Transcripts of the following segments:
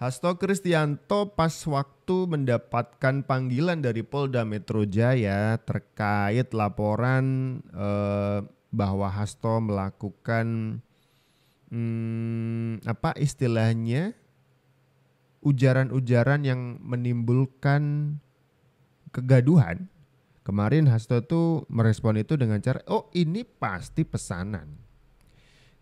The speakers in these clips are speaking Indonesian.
Hasto Kristianto pas waktu mendapatkan panggilan dari Polda Metro Jaya terkait laporan eh, bahwa Hasto melakukan hmm, apa istilahnya ujaran-ujaran yang menimbulkan kegaduhan. Kemarin Hasto itu merespon itu dengan cara, oh ini pasti pesanan.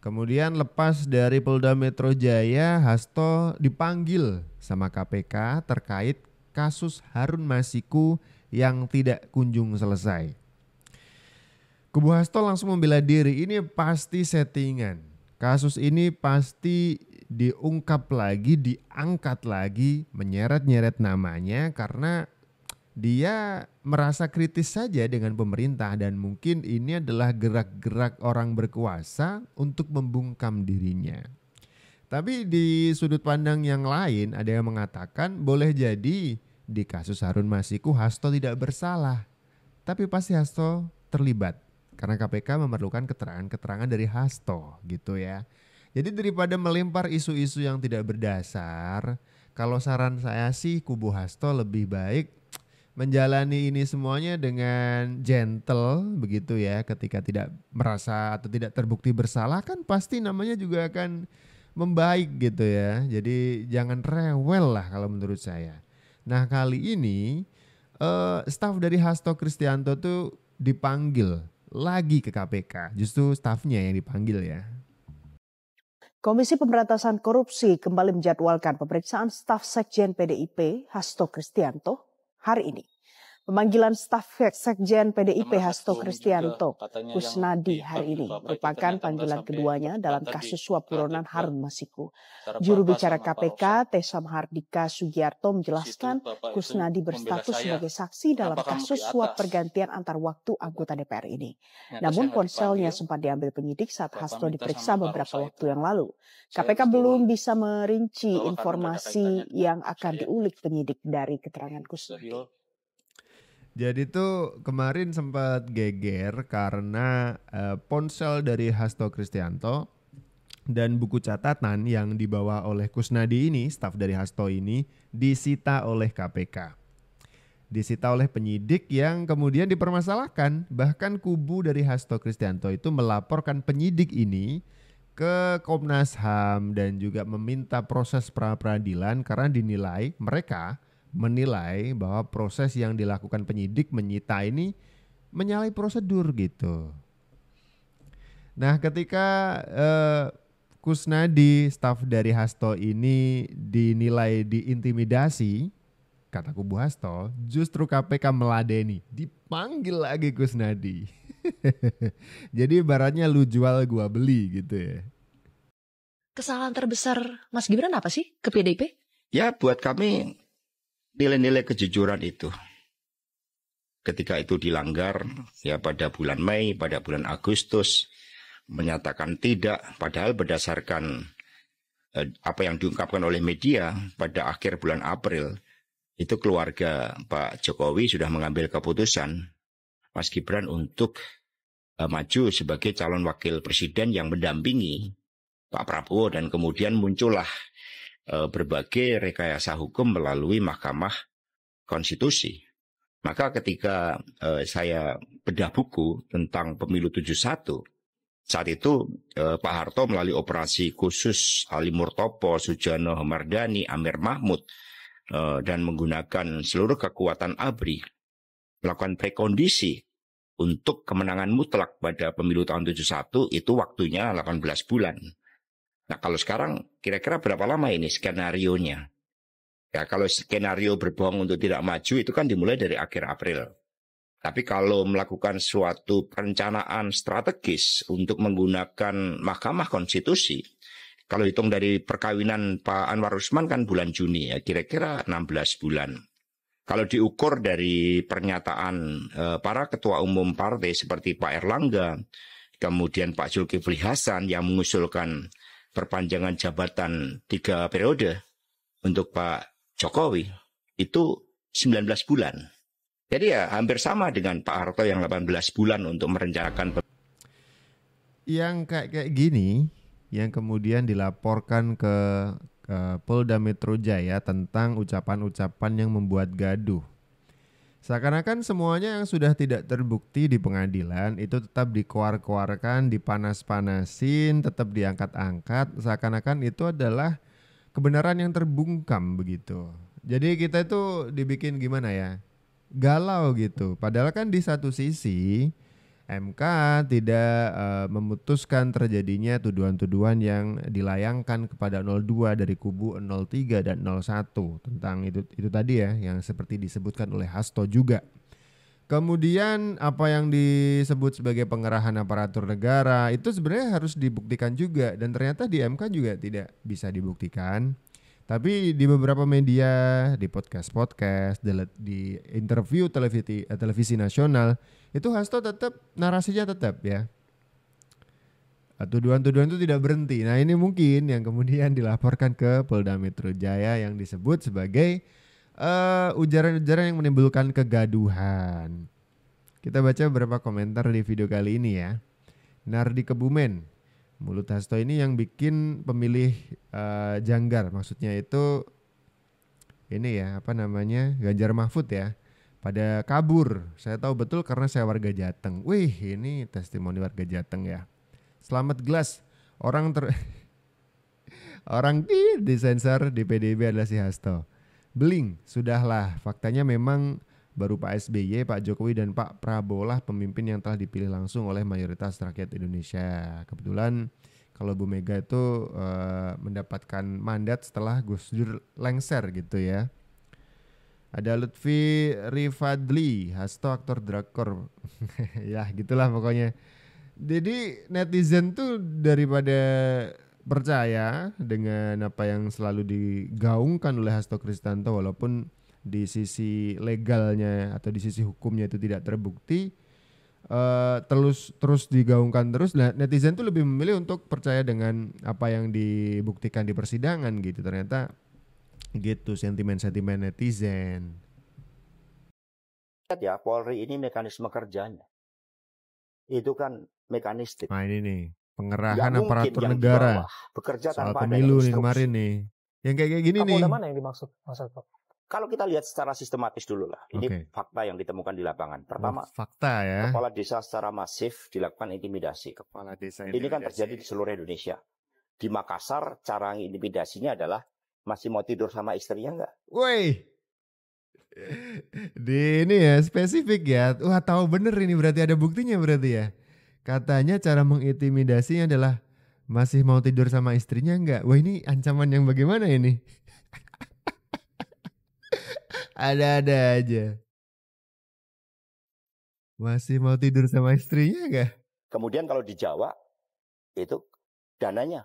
Kemudian lepas dari Polda Metro Jaya, Hasto dipanggil sama KPK terkait kasus Harun Masiku yang tidak kunjung selesai. Kubu Hasto langsung membela diri, ini pasti settingan. Kasus ini pasti diungkap lagi, diangkat lagi, menyeret-nyeret namanya karena dia merasa kritis saja dengan pemerintah dan mungkin ini adalah gerak-gerak orang berkuasa untuk membungkam dirinya. Tapi di sudut pandang yang lain ada yang mengatakan boleh jadi di kasus Harun Masiku Hasto tidak bersalah. Tapi pasti Hasto terlibat karena KPK memerlukan keterangan-keterangan dari Hasto gitu ya. Jadi daripada melempar isu-isu yang tidak berdasar, kalau saran saya sih kubu Hasto lebih baik menjalani ini semuanya dengan gentle begitu ya ketika tidak merasa atau tidak terbukti bersalah kan pasti namanya juga akan membaik gitu ya jadi jangan rewel lah kalau menurut saya nah kali ini eh, staff dari Hasto Kristianto tuh dipanggil lagi ke KPK justru staffnya yang dipanggil ya Komisi Pemberantasan Korupsi kembali menjadwalkan pemeriksaan staf Sekjen PDIP Hasto Kristianto hari ini. Pemanggilan staf sekjen PDIP Hasto Kristianto Kusnadi hari ini merupakan panggilan keduanya dalam kasus suap buronan Harun Masiku. Juru bicara KPK Tesam Hardika Sugiarto menjelaskan Kusnadi berstatus sebagai saksi dalam kasus suap pergantian antar waktu anggota DPR ini. Namun ponselnya sempat diambil penyidik saat Hasto diperiksa beberapa waktu yang lalu. KPK belum bisa merinci informasi yang akan diulik penyidik dari keterangan Kusnadi. Jadi tuh kemarin sempat geger karena uh, ponsel dari Hasto Kristianto dan buku catatan yang dibawa oleh Kusnadi ini, staf dari Hasto ini, disita oleh KPK. Disita oleh penyidik yang kemudian dipermasalahkan. Bahkan kubu dari Hasto Kristianto itu melaporkan penyidik ini ke Komnas HAM dan juga meminta proses pra peradilan karena dinilai mereka menilai bahwa proses yang dilakukan penyidik menyita ini menyalahi prosedur gitu. Nah, ketika eh, Kusnadi, staf dari Hasto ini dinilai diintimidasi, kata kubu Hasto, justru KPK meladeni, dipanggil lagi Kusnadi. Jadi ibaratnya lu jual gua beli gitu ya. Kesalahan terbesar Mas Gibran apa sih ke PDIP? Ya buat kami nilai-nilai kejujuran itu. Ketika itu dilanggar, ya pada bulan Mei, pada bulan Agustus, menyatakan tidak, padahal berdasarkan eh, apa yang diungkapkan oleh media pada akhir bulan April, itu keluarga Pak Jokowi sudah mengambil keputusan Mas Gibran untuk eh, maju sebagai calon wakil presiden yang mendampingi Pak Prabowo dan kemudian muncullah Eh, berbagai rekayasa hukum melalui Mahkamah Konstitusi. Maka ketika eh, saya bedah buku tentang pemilu 71, saat itu eh, Pak Harto melalui operasi khusus Ali Murtopo, Sujano Mardani, Amir Mahmud, dan menggunakan seluruh kekuatan ABRI, melakukan prekondisi untuk kemenangan mutlak pada pemilu tahun 71 itu waktunya 18 bulan. Nah kalau sekarang kira-kira berapa lama ini skenario nya? Ya kalau skenario berbohong untuk tidak maju itu kan dimulai dari akhir April. Tapi kalau melakukan suatu perencanaan strategis untuk menggunakan Mahkamah Konstitusi, kalau hitung dari perkawinan Pak Anwar Usman kan bulan Juni ya, kira-kira 16 bulan. Kalau diukur dari pernyataan eh, para ketua umum partai seperti Pak Erlangga, kemudian Pak Zulkifli Hasan yang mengusulkan perpanjangan jabatan tiga periode untuk Pak Jokowi itu 19 bulan. Jadi ya hampir sama dengan Pak Harto yang 18 bulan untuk merencanakan yang kayak kayak gini yang kemudian dilaporkan ke, ke Polda Metro Jaya tentang ucapan-ucapan yang membuat gaduh Seakan-akan semuanya yang sudah tidak terbukti di pengadilan itu tetap dikuar-kuarkan, dipanas-panasin, tetap diangkat-angkat. Seakan-akan itu adalah kebenaran yang terbungkam begitu. Jadi kita itu dibikin gimana ya? Galau gitu. Padahal kan di satu sisi MK tidak uh, memutuskan terjadinya tuduhan-tuduhan yang dilayangkan kepada 02 dari kubu 03 dan 01 tentang itu itu tadi ya yang seperti disebutkan oleh Hasto juga. Kemudian apa yang disebut sebagai pengerahan aparatur negara itu sebenarnya harus dibuktikan juga dan ternyata di MK juga tidak bisa dibuktikan. Tapi di beberapa media, di podcast-podcast, di interview televisi eh, televisi nasional itu Hasto tetap narasinya tetap ya ah, tuduhan-tuduhan itu tidak berhenti. Nah ini mungkin yang kemudian dilaporkan ke Polda Metro Jaya yang disebut sebagai eh, ujaran-ujaran uh, yang menimbulkan kegaduhan. Kita baca beberapa komentar di video kali ini ya. Nardi Kebumen, mulut Hasto ini yang bikin pemilih uh, janggar, maksudnya itu ini ya apa namanya Ganjar Mahfud ya pada kabur. Saya tahu betul karena saya warga Jateng. Wih, ini testimoni warga Jateng ya. Selamat gelas. Orang ter Orang di disensor di PDB adalah si Hasto. Beling, sudahlah. Faktanya memang baru Pak SBY, Pak Jokowi, dan Pak Prabowo lah pemimpin yang telah dipilih langsung oleh mayoritas rakyat Indonesia. Kebetulan kalau Bu Mega itu uh, mendapatkan mandat setelah Gus Dur lengser gitu ya. Ada Lutfi Rifadli, Hasto aktor drakor. ya, gitulah pokoknya. Jadi netizen tuh daripada percaya dengan apa yang selalu digaungkan oleh Hasto Kristanto walaupun di sisi legalnya atau di sisi hukumnya itu tidak terbukti uh, terus terus digaungkan terus nah, netizen tuh lebih memilih untuk percaya dengan apa yang dibuktikan di persidangan gitu ternyata gitu sentimen-sentimen netizen. Lihat ya, Polri ini mekanisme kerjanya. Itu kan mekanistik. Nah ini nih, pengerahan ya, aparatur negara. bekerja Soal pemilu nih kemarin nih. Yang kayak kayak gini Kamu nih. mana yang dimaksud Mas Kalau kita lihat secara sistematis dulu lah. Ini okay. fakta yang ditemukan di lapangan. Oh, Pertama, oh, fakta ya. Kepala desa secara masif dilakukan intimidasi. Kepala desa intimidasi. Ini kan terjadi di seluruh Indonesia. Di Makassar, cara intimidasinya adalah masih mau tidur sama istrinya nggak? Woi, di ini ya spesifik ya. Wah tahu bener ini berarti ada buktinya berarti ya. Katanya cara mengintimidasi adalah masih mau tidur sama istrinya nggak? Wah ini ancaman yang bagaimana ini? Ada-ada aja. Masih mau tidur sama istrinya nggak? Kemudian kalau di Jawa itu dananya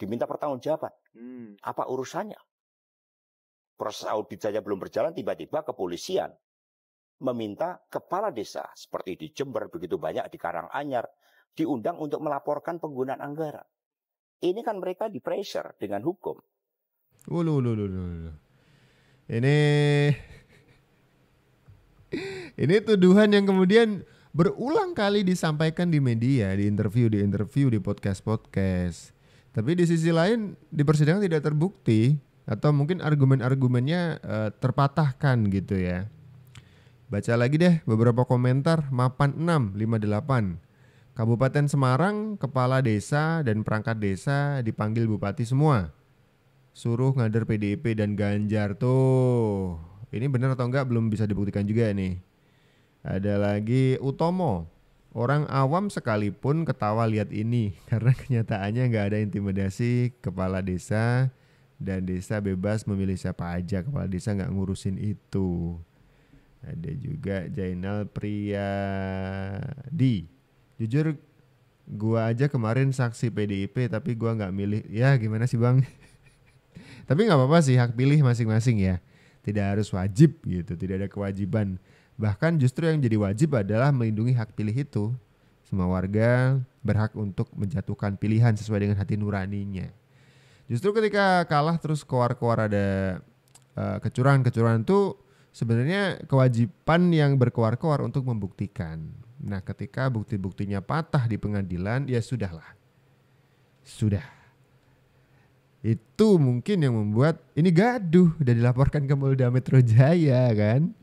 diminta pertanggungjawaban. Hmm, apa urusannya? Proses audit saja belum berjalan, tiba-tiba kepolisian meminta kepala desa seperti di Jember begitu banyak di Karanganyar diundang untuk melaporkan penggunaan anggaran. Ini kan mereka di pressure dengan hukum. Ulu, ulu, ulu, ulu. Ini ini tuduhan yang kemudian berulang kali disampaikan di media, di interview, di interview, di podcast-podcast. Tapi di sisi lain di persidangan tidak terbukti atau mungkin argumen-argumennya e, terpatahkan gitu ya. Baca lagi deh beberapa komentar mapan 658. Kabupaten Semarang, kepala desa dan perangkat desa dipanggil bupati semua. Suruh ngader PDIP dan Ganjar tuh. Ini benar atau enggak belum bisa dibuktikan juga nih. Ada lagi Utomo. Orang awam sekalipun ketawa lihat ini karena kenyataannya nggak ada intimidasi kepala desa dan desa bebas memilih siapa aja kepala desa nggak ngurusin itu. Ada juga Jainal Priyadi. Jujur gua aja kemarin saksi PDIP tapi gua nggak milih. Ya gimana sih bang? tapi nggak apa-apa sih hak pilih masing-masing ya. Tidak harus wajib gitu, tidak ada kewajiban Bahkan justru yang jadi wajib adalah melindungi hak pilih itu. Semua warga berhak untuk menjatuhkan pilihan sesuai dengan hati nuraninya. Justru ketika kalah terus keluar-keluar ada kecurangan eh, kecurangan-kecurangan itu sebenarnya kewajiban yang berkeluar keluar untuk membuktikan. Nah, ketika bukti-buktinya patah di pengadilan, ya sudahlah. Sudah. Itu mungkin yang membuat ini gaduh dan dilaporkan ke Polda Metro Jaya kan.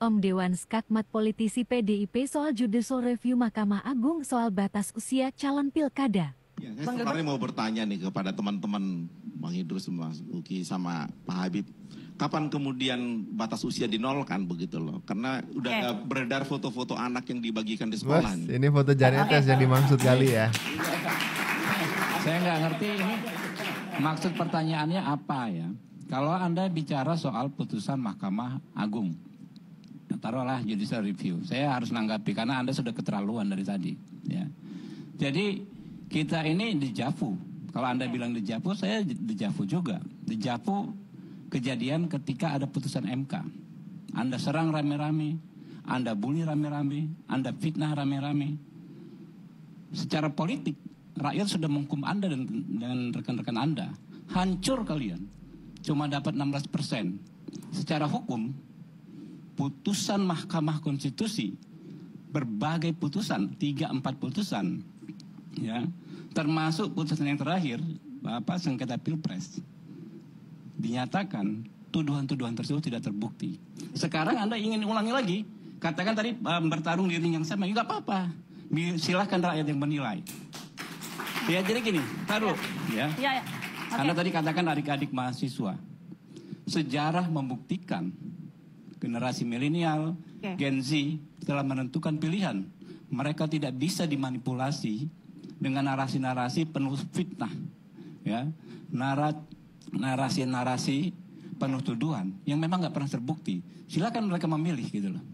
Om Dewan skakmat politisi PDIP soal judicial review Mahkamah Agung soal batas usia calon pilkada. Ya, saya sebenarnya mau bertanya nih kepada teman-teman Bang Idrus, Mas Uki, sama Pak Habib. Kapan kemudian batas usia dinolkan begitu loh? Karena udah okay. Iya. beredar foto-foto anak yang dibagikan di sekolah. Mas, ini foto jari okay. yang dimaksud kali ya. Saya nggak ngerti ini maksud pertanyaannya apa ya. Kalau Anda bicara soal putusan Mahkamah Agung, taruhlah judicial review. Saya harus menanggapi karena Anda sudah keterlaluan dari tadi. Ya. Jadi kita ini Javu. Kalau Anda okay. Ya. bilang Javu, saya Javu juga. Javu kejadian ketika ada putusan MK. Anda serang rame-rame, Anda bunyi rame-rame, Anda fitnah rame-rame. Secara politik, rakyat sudah menghukum Anda dan, dan rekan-rekan Anda. Hancur kalian. Cuma dapat 16 persen. Secara hukum, putusan Mahkamah Konstitusi berbagai putusan, tiga empat putusan ya, termasuk putusan yang terakhir apa sengketa Pilpres dinyatakan tuduhan-tuduhan tersebut tidak terbukti. Sekarang Anda ingin ulangi lagi, katakan tadi um, bertarung di ring yang sama, juga ya apa-apa. Silahkan rakyat yang menilai. Ya jadi gini, taruh ya. ya. ya. Okay. Anda tadi katakan adik-adik mahasiswa. Sejarah membuktikan generasi milenial, okay. Gen Z telah menentukan pilihan. Mereka tidak bisa dimanipulasi dengan narasi-narasi penuh fitnah, ya, narasi-narasi penuh tuduhan yang memang nggak pernah terbukti. Silakan mereka memilih gitu loh.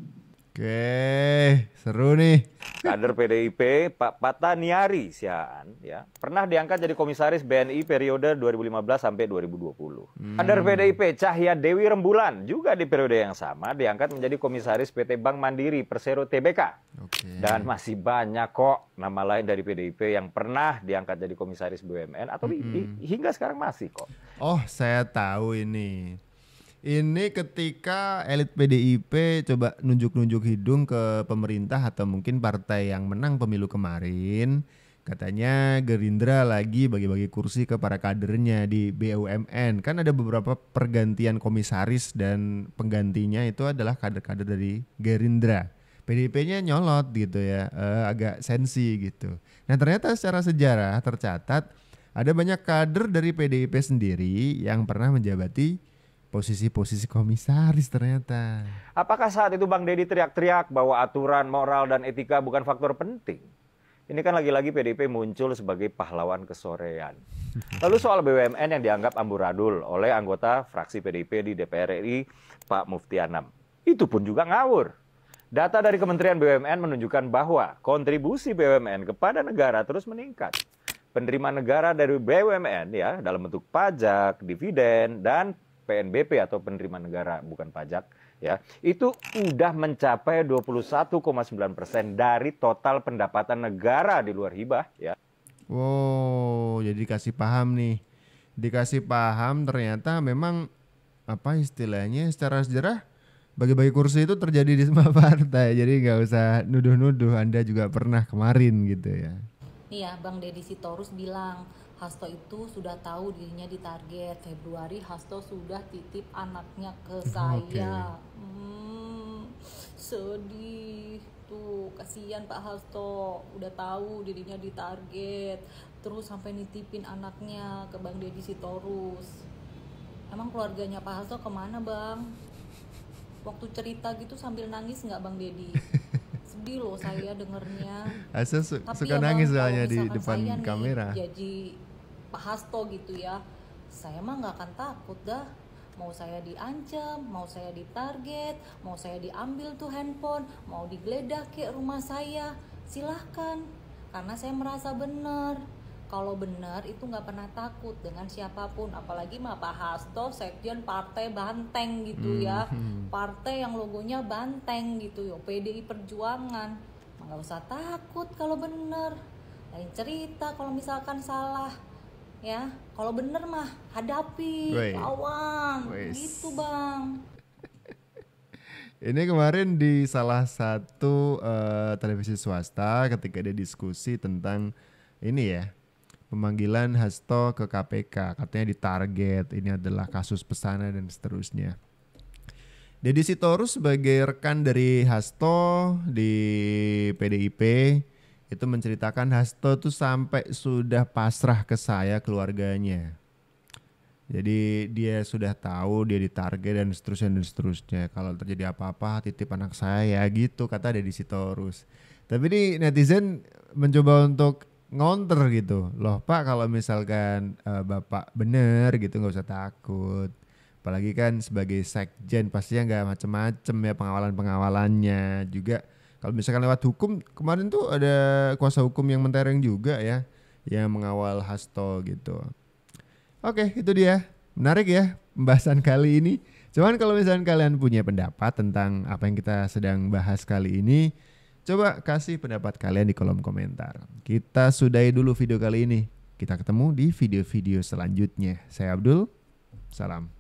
Oke, seru nih. Kader PDIP Pak Pataniari Sian, ya, pernah diangkat jadi komisaris BNI periode 2015 sampai 2020. Hmm. Kader PDIP Cahya Dewi Rembulan juga di periode yang sama diangkat menjadi komisaris PT Bank Mandiri Persero TBK. Okay. Dan masih banyak kok nama lain dari PDIP yang pernah diangkat jadi komisaris BUMN atau hmm. hingga sekarang masih kok. Oh, saya tahu ini. Ini ketika elit PDIP coba nunjuk-nunjuk hidung ke pemerintah atau mungkin partai yang menang pemilu kemarin, katanya Gerindra lagi bagi-bagi kursi ke para kadernya di BUMN. Kan ada beberapa pergantian komisaris dan penggantinya itu adalah kader-kader dari Gerindra. PDIP-nya nyolot gitu ya, eh, agak sensi gitu. Nah ternyata secara sejarah tercatat ada banyak kader dari PDIP sendiri yang pernah menjabati posisi-posisi komisaris ternyata. Apakah saat itu Bang Deddy teriak-teriak bahwa aturan, moral, dan etika bukan faktor penting? Ini kan lagi-lagi PDIP muncul sebagai pahlawan kesorean. Lalu soal BUMN yang dianggap amburadul oleh anggota fraksi PDIP di DPR RI, Pak Mufti Anam, Itu pun juga ngawur. Data dari Kementerian BUMN menunjukkan bahwa kontribusi BUMN kepada negara terus meningkat. Penerimaan negara dari BUMN ya dalam bentuk pajak, dividen, dan PNBP atau penerima negara bukan pajak ya itu udah mencapai 21,9 persen dari total pendapatan negara di luar hibah ya. Wow, jadi kasih paham nih, dikasih paham ternyata memang apa istilahnya secara sejarah bagi-bagi kursi itu terjadi di semua partai jadi nggak usah nuduh-nuduh Anda juga pernah kemarin gitu ya. Iya, Bang Deddy Sitorus bilang Hasto itu sudah tahu dirinya ditarget Februari Hasto sudah titip anaknya ke hmm, saya okay. hmm, sedih tuh kasihan Pak Hasto udah tahu dirinya ditarget terus sampai nitipin anaknya ke Bang Deddy Sitorus emang keluarganya Pak Hasto kemana Bang waktu cerita gitu sambil nangis nggak Bang Deddy sedih loh saya dengernya Asa su Tapi suka ya nangis soalnya di depan kamera nih, jadi Pak Hasto gitu ya saya mah nggak akan takut dah mau saya diancam, mau saya ditarget, mau saya diambil tuh handphone, mau digeledah ke rumah saya, silahkan. Karena saya merasa benar. Kalau benar itu nggak pernah takut dengan siapapun, apalagi mah Pak Hasto, Sekjen Partai Banteng gitu ya, hmm. partai yang logonya banteng gitu ya, PDI Perjuangan, nggak usah takut kalau benar. Lain cerita kalau misalkan salah ya kalau bener mah hadapi Wey. lawan Weiss. gitu bang ini kemarin di salah satu uh, televisi swasta ketika dia diskusi tentang ini ya pemanggilan Hasto ke KPK katanya ditarget ini adalah kasus pesanan dan seterusnya Deddy Sitorus sebagai rekan dari Hasto di PDIP itu menceritakan Hasto tuh sampai sudah pasrah ke saya keluarganya. Jadi dia sudah tahu dia ditarget dan seterusnya dan seterusnya. Kalau terjadi apa-apa titip anak saya ya gitu kata Deddy Sitorus. Tapi ini netizen mencoba untuk ngonter gitu. Loh Pak kalau misalkan uh, Bapak bener gitu nggak usah takut. Apalagi kan sebagai sekjen pastinya nggak macem-macem ya pengawalan-pengawalannya. Juga kalau misalkan lewat hukum kemarin tuh ada kuasa hukum yang mentereng juga ya yang mengawal Hasto gitu. Oke, itu dia. Menarik ya pembahasan kali ini. Cuman kalau misalkan kalian punya pendapat tentang apa yang kita sedang bahas kali ini, coba kasih pendapat kalian di kolom komentar. Kita sudahi dulu video kali ini. Kita ketemu di video-video selanjutnya. Saya Abdul. Salam.